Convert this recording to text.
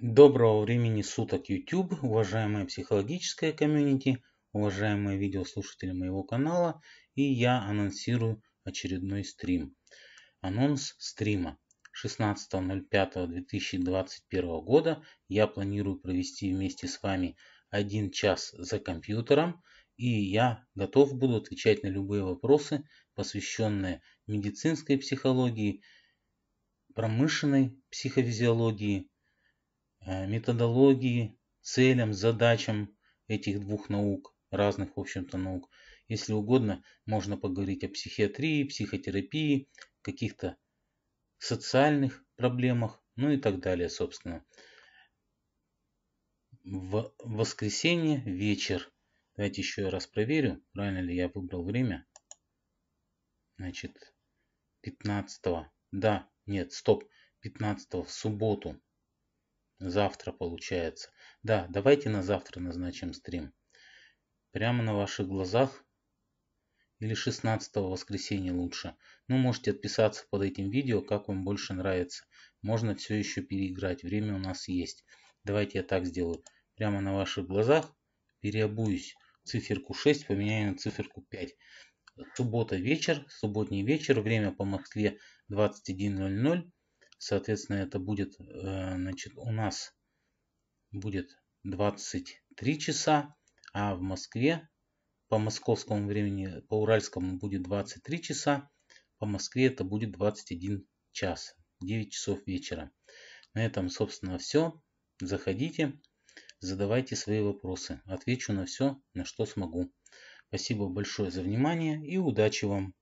Доброго времени суток YouTube, уважаемая психологическая комьюнити, уважаемые видеослушатели моего канала. И я анонсирую очередной стрим. Анонс стрима. 16.05.2021 года я планирую провести вместе с вами один час за компьютером. И я готов буду отвечать на любые вопросы, посвященные медицинской психологии, промышленной психофизиологии, Э, методологии, целям, задачам этих двух наук, разных, в общем-то, наук. Если угодно, можно поговорить о психиатрии, психотерапии, каких-то социальных проблемах, ну и так далее, собственно. В воскресенье вечер. Давайте еще раз проверю, правильно ли я выбрал время. Значит, 15 -го. Да, нет, стоп. 15 в субботу Завтра получается. Да, давайте на завтра назначим стрим. Прямо на ваших глазах. Или 16 воскресенья лучше. Ну, можете отписаться под этим видео, как вам больше нравится. Можно все еще переиграть. Время у нас есть. Давайте я так сделаю. Прямо на ваших глазах переобуюсь. Циферку 6 поменяю на циферку 5. Суббота вечер, субботний вечер, время по Москве 21.00 соответственно, это будет, э, значит, у нас будет 23 часа, а в Москве по московскому времени, по уральскому будет 23 часа, по Москве это будет 21 час, 9 часов вечера. На этом, собственно, все. Заходите, задавайте свои вопросы. Отвечу на все, на что смогу. Спасибо большое за внимание и удачи вам!